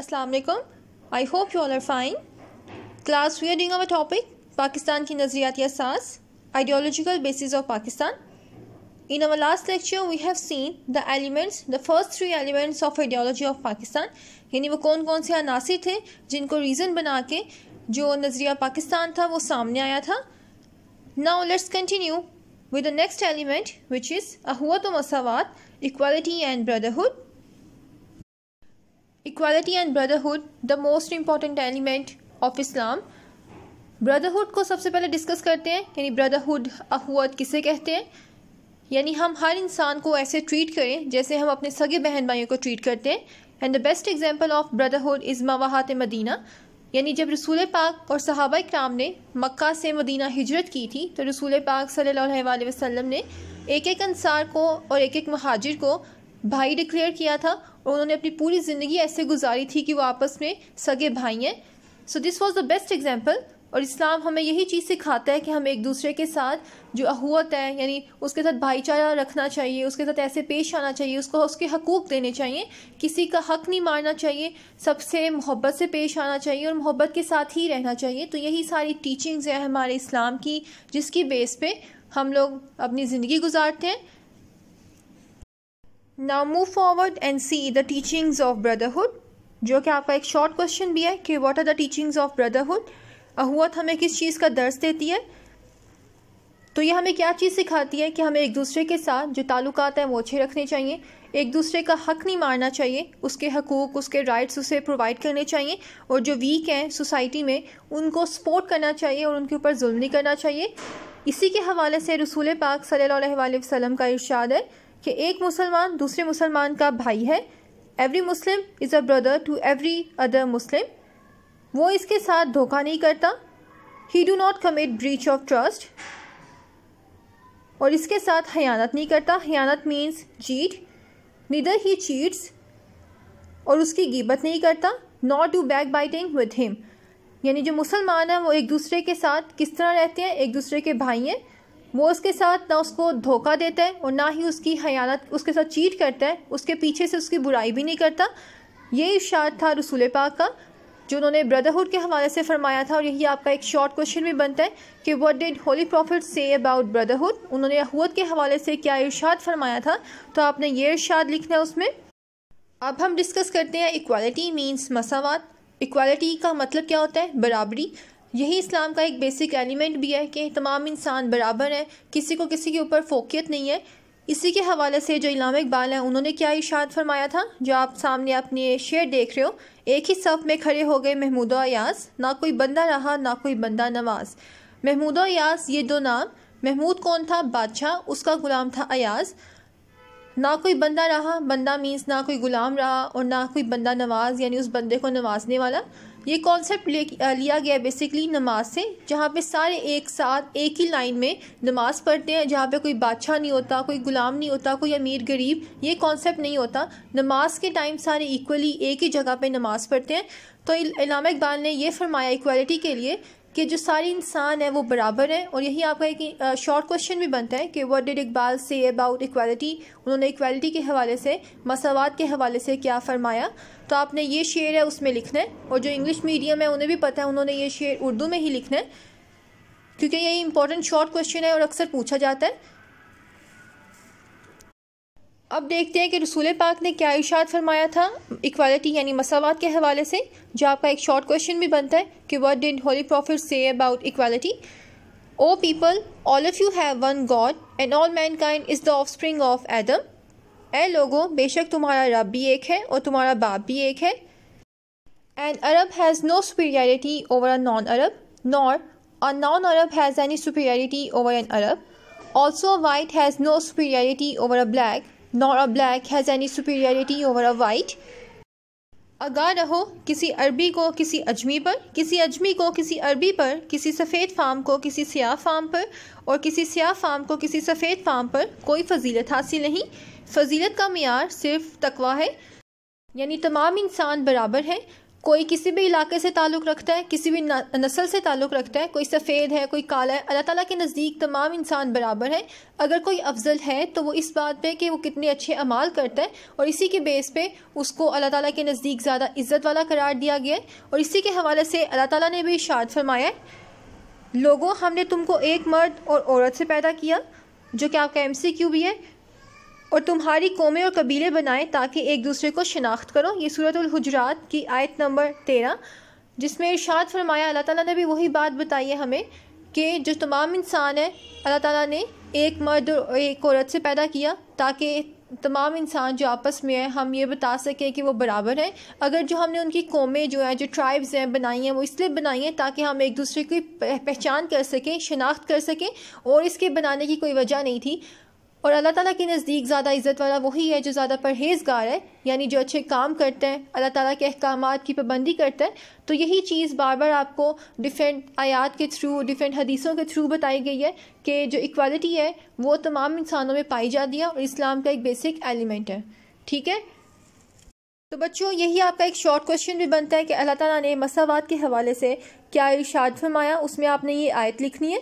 अस्सलाम वालेकुम I hope you all are fine class we are doing our topic Pakistan की नज़रियाती असास ideological basis of Pakistan in our last lecture we have seen the elements the first three elements of ideology of Pakistan यानी वो कौन कौन से अनासर थे जिनको रीज़न बना के जो नज़रिया पाकिस्तान था वो सामने आया था now let's continue with the next element which is अहुआ तो मसावत equality and brotherhood equality and brotherhood the most important element of Islam brotherhood को सबसे पहले डिस्कस करते हैं यानी ब्रदरहुड अहुअत किसे कहते हैं यानी हम हर इंसान को ऐसे ट्रीट करें जैसे हम अपने सगे बहन भाइयों को ट्रीट करते हैं and the best example of brotherhood is मवाहत मदीना यानी जब रसूल पाक और सहाबा इक्राम ने मक् से मदीना हिजरत की थी तो रसूल पाक सल्लल्लाहु अलैहि ने एक एक अंसार को और एक एक महाजिर को भाई डिक्लेयर किया था और उन्होंने अपनी पूरी ज़िंदगी ऐसे गुजारी थी कि वो आपस में सगे भाई हैं so this was the best example और इस्लाम हमें यही चीज़ सिखाता है कि हमें एक दूसरे के साथ जो अहूत है यानी उसके साथ भाईचारा रखना चाहिए उसके साथ ऐसे पेश आना चाहिए उसको उसके हकूक़ देने चाहिए किसी का हक नहीं मारना चाहिए सबसे मोहब्बत से पेश आना चाहिए और मोहब्बत के साथ ही रहना चाहिए तो यही सारी टीचिंग्स हैं हमारे इस्लाम की जिसकी बेस पे हम लोग अपनी ज़िंदगी गुजारते हैं now move forward and see the teachings of brotherhood जो कि आपका एक शॉर्ट क्वेश्चन भी है कि what are the teachings of brotherhood अहुअत हमें किस चीज़ का दर्ज देती है तो ये हमें क्या चीज़ सिखाती है कि हमें एक दूसरे के साथ जो ताल्लुकात हैं वो अच्छे रखने चाहिए एक दूसरे का हक नहीं मारना चाहिए उसके हकूक़ उसके राइट्स उसे प्रोवाइड करने चाहिए और जो वीक हैं सोसाइटी में उनको सपोर्ट करना चाहिए और उनके ऊपर जुल्म नहीं करना चाहिए इसी के हवाले से रसूल पाक सल्लल्लाहु अलैहि वसल्लम का इरशाद है कि एक मुसलमान दूसरे मुसलमान का भाई है every Muslim is a brother to every other Muslim वो इसके साथ धोखा नहीं करता he do not commit breach of trust और इसके साथ हयानत नहीं करता हयानत means cheat neither he cheats और उसकी गिबत नहीं करता not do backbiting with him यानी जो मुसलमान हैं वो एक दूसरे के साथ किस तरह रहते हैं एक दूसरे के भाई हैं वो उसके साथ ना उसको धोखा देता है और ना ही उसकी हयानत उसके साथ चीट करता है उसके पीछे से उसकी बुराई भी नहीं करता ये इशार था रसूल पाक का जो उन्होंने ब्रदरहुड के हवाले से फरमाया था और यही आपका एक शॉर्ट क्वेश्चन भी बनता है कि what did holy prophet say about brotherhood उन्होंने अहूत के हवाले से क्या इर्शाद फरमाया था तो आपने ये इर्शाद लिखना है उसमें अब हम डिस्कस करते हैं इक्वालिटी मीन्स मसावत इक्वालिटी का मतलब क्या होता है बराबरी यही इस्लाम का एक बेसिक एलिमेंट भी है कि तमाम इंसान बराबर हैं किसी को किसी के ऊपर फोकियत नहीं है इसी के हवाले से जो इलाम इकबाल हैं उन्होंने क्या इशाद फरमाया था जो आप सामने अपने शेर देख रहे हो एक ही सफ में खड़े हो गए महमूद अयास ना कोई बंदा रहा ना कोई बंदा नवाज महमूद अयास ये दो नाम महमूद कौन था बादशाह उसका ग़ुलाम था अयाज ना कोई बंदा रहा बंदा मीन्स ना कोई ग़ुलाम रहा और ना कोई बंदा नवाज यानी उस बंदे को नवाजने वाला ये कॉन्सेप्ट लिया गया बेसिकली नमाज से जहाँ पे सारे एक साथ एक ही लाइन में नमाज पढ़ते हैं जहाँ पे कोई बादशाह नहीं होता कोई ग़ुलाम नहीं होता कोई अमीर गरीब ये कॉन्सेप्ट नहीं होता नमाज के टाइम सारे इक्वली एक ही जगह पे नमाज पढ़ते हैं तो इलाम इकबाल ने यह फरमाया इक्वालिटी के लिए कि जो सारे इंसान हैं वो बराबर हैं और यही आपका एक शॉर्ट क्वेश्चन भी बनता है कि वट डिड इकबाल से अबाउट इक्वालिटी उन्होंने इक्वालिटी के हवाले से मसावत के हवाले से क्या फ़रमाया तो आपने ये शेर है उसमें लिखना है और जो इंग्लिश मीडियम है उन्हें भी पता है उन्होंने ये शेर उर्दू में ही लिखना है क्योंकि ये इंपॉर्टेंट शॉर्ट क्वेश्चन है और अक्सर पूछा जाता है अब देखते हैं कि रसूल पाक ने क्या इशाद फरमाया था इक्वालिटी यानी मसावत के हवाले से जो आपका एक शॉर्ट क्वेश्चन भी बनता है कि what did holy prophet say about equality O people all of you have one God and all mankind is the offspring of Adam اے لوگو بے شک تمہارا رب بھی ایک ہے اور تمہارا باپ بھی Arab has no superiority over a non-Arab nor a non-Arab has any superiority over an Arab Also a white has no superiority over a black nor a black has any superiority over a white आगा रहो किसी अरबी को किसी अजमी पर किसी अजमी को किसी अरबी पर किसी सफ़ेद फार्म को किसी सयाह फार्म पर और किसी सयाह फार्म को किसी सफ़ेद फार्म पर कोई फजीलत हासिल नहीं फजीलत का मैार सिर्फ तकवा है यानी तमाम इंसान बराबर हैं कोई किसी भी इलाके से ताल्लुक़ रखता है किसी भी नस्ल से ताल्लुक़ रखता है कोई सफ़ेद है कोई काला है अल्लाह ताला के नज़दीक तमाम इंसान बराबर है अगर कोई अफजल है तो वो इस बात पे कि वो कितने अच्छे अमाल करता है और इसी के बेस पे उसको अल्लाह ताला के नज़दीक ज़्यादा इज़्ज़त वाला करार दिया गया है और इसी के हवाले से अल्लाह ताला ने भी इशाद फरमाया है लोगों हमने तुमको एक मर्द और औरत से पैदा किया जो कि आपका एम सी क्यू भी है और तुम्हारी कौमें और कबीले बनाएं ताकि एक दूसरे को शनाख्त करो ये सूरत हजरात की आयत नंबर तेरह जिसमें इर्शाद फरमाया अल्लाह ताला ने भी वही बात बताई है हमें कि जो तमाम इंसान है अल्लाह ताला ने एक मर्द और एक औरत से पैदा किया ताकि तमाम इंसान जो आपस में है हम ये बता सकें कि वो बराबर हैं अगर जो हमने उनकी कौमें जो हैं जो ट्राइब्स हैं बनाई हैं वो इसलिए बनाई हैं ताकि हम एक दूसरे की पहचान कर सकें शनाख्त कर सकें और इसके बनाने की कोई वजह नहीं थी और अल्लाह ताला के नज़दीक ज़्यादा इज़्ज़त वाला वही है जो ज़्यादा परहेजगार है यानी जो अच्छे काम करते हैं अल्लाह ताला के अहकाम की पाबंदी करते हैं तो यही चीज़ बार बार आपको डिफरेंट आयात के थ्रू डिफरेंट हदीसों के थ्रू बताई गई है कि जो इक्वालिटी है वो तमाम इंसानों में पाई जाती है और इस्लाम का एक बेसिक एलिमेंट है ठीक है तो बच्चों यही आपका एक शॉर्ट क्वेश्चन भी बनता है कि अल्लाह ताला ने मसावात के हवाले से क्या इर्शाद फरमाया उसमें आपने ये आयत लिखनी है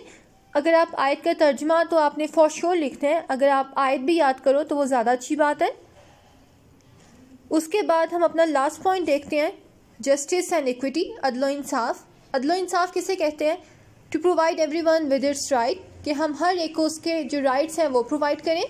अगर आप आयत का तर्जमा तो आपने फॉर श्योर हैं अगर आप आयत भी याद करो तो वो ज़्यादा अच्छी बात है उसके बाद हम अपना लास्ट पॉइंट देखते हैं जस्टिस एंड इक्विटी अदलो इंसाफ अदलो इंसाफ किसे कहते हैं to provide everyone with its right कि हम हर एक को उसके जो राइट्स हैं वो प्रोवाइड करें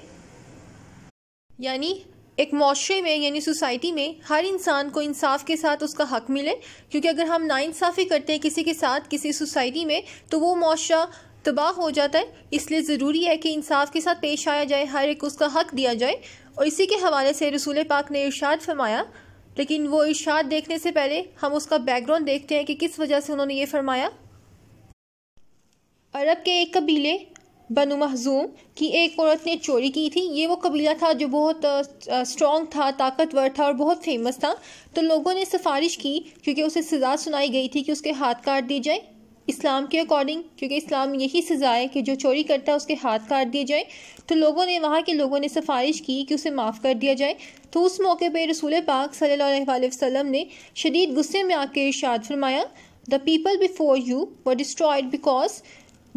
यानी एक माशरे में यानी सोसाइटी में हर इंसान को इंसाफ के साथ उसका हक मिले क्योंकि अगर हम नाइंसाफ़ी करते हैं किसी के साथ किसी सोसाइटी में तो वो माशरा तबाह हो जाता है इसलिए ज़रूरी है कि इंसाफ के साथ पेश आया जाए हर एक उसका हक दिया जाए और इसी के हवाले से रसूल पाक ने इर्शाद फरमाया लेकिन वो इर्शाद देखने से पहले हम उसका बैकग्राउंड देखते हैं कि किस वजह से उन्होंने ये फरमाया अरब के एक कबीले बनु महजूम की एक औरत ने चोरी की थी ये वो कबीला था जो बहुत स्ट्रॉन्ग था ताकतवर था और बहुत फेमस था तो लोगों ने सिफारिश की क्योंकि उसे सज़ा सुनाई गई थी कि उसके हाथ काट दी जाए इस्लाम के अकॉर्डिंग क्योंकि इस्लाम यही सज़ा है कि जो चोरी करता है उसके हाथ काट दिए जाए तो लोगों ने वहाँ के लोगों ने सिफारिश की कि उसे माफ़ कर दिया जाए तो उस मौके पर रसूल पाक सल्ला वसम ने शदीद गुस्से में आकर इर्शाद फरमाया the people before you were destroyed because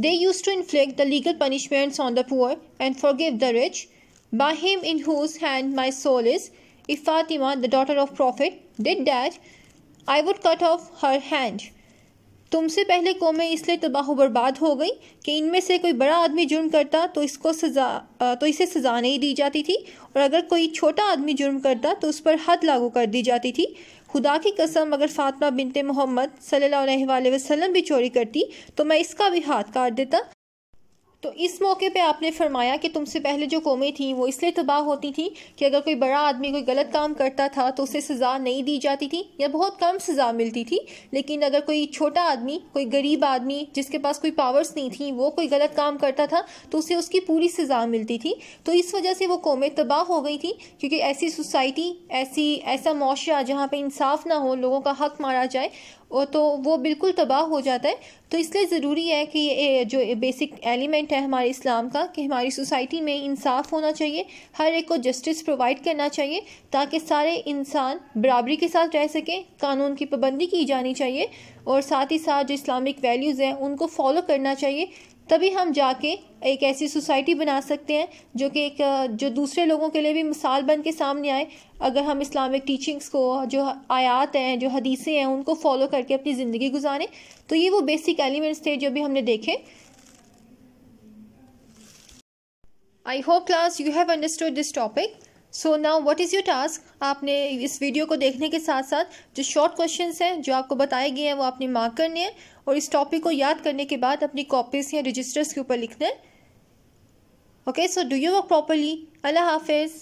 they use to inflict the legal punishments on the poor and forgive the rich by him in whose hand my soul is if Fatima the daughter of prophet did that, I would cut off her hand तुमसे पहले कौमें इसलिए तबाह बर्बाद हो गई कि इनमें से कोई बड़ा आदमी जुर्म करता तो इसको सज़ा तो इसे सज़ा नहीं दी जाती थी और अगर कोई छोटा आदमी जुर्म करता तो उस पर हद लागू कर दी जाती थी खुदा की कसम अगर फातमा बिनते मोहम्मद सल्लल्लाहु अलैहि वसल्लम भी चोरी करती तो मैं इसका भी हाथ काट देता तो इस मौके पे आपने फरमाया कि तुमसे पहले जो कौमें थीं वो इसलिए तबाह होती थीं कि अगर कोई बड़ा आदमी कोई गलत काम करता था तो उसे सज़ा नहीं दी जाती थी या बहुत कम सज़ा मिलती थी लेकिन अगर कोई छोटा आदमी कोई गरीब आदमी जिसके पास कोई पावर्स नहीं थी वो कोई गलत काम करता था तो उसे उसकी पूरी सज़ा मिलती थी तो इस वजह से वो कौमें तबाह हो गई थी क्योंकि ऐसी सोसाइटी ऐसी ऐसा मुआरा जहाँ पर इंसाफ ना हो लोगों का हक मारा जाए और तो वो बिल्कुल तबाह हो जाता है तो इसलिए ज़रूरी है कि ये जो बेसिक एलिमेंट है हमारे इस्लाम का कि हमारी सोसाइटी में इंसाफ होना चाहिए हर एक को जस्टिस प्रोवाइड करना चाहिए ताकि सारे इंसान बराबरी के साथ रह सकें कानून की पाबंदी की जानी चाहिए और साथ ही साथ जो इस्लामिक वैल्यूज़ हैं उनको फॉलो करना चाहिए तभी हम जाके एक ऐसी सोसाइटी बना सकते हैं जो कि एक जो दूसरे लोगों के लिए भी मिसाल बन के सामने आए अगर हम इस्लामिक टीचिंग्स को जो आयात हैं जो हदीसें हैं उनको फॉलो करके अपनी ज़िंदगी गुजारें तो ये वो बेसिक एलिमेंट्स थे जो भी हमने देखे I hope class you have understood this topic so now what is your task आपने इस वीडियो को देखने के साथ साथ जो शॉर्ट क्वेश्चन हैं जो आपको बताए गए हैं वो आपने मार्क करने हैं और इस टॉपिक को याद करने के बाद अपनी कॉपीज या रजिस्टर्स के ऊपर लिखना है okay so do you work properly अल्लाह हाफिज़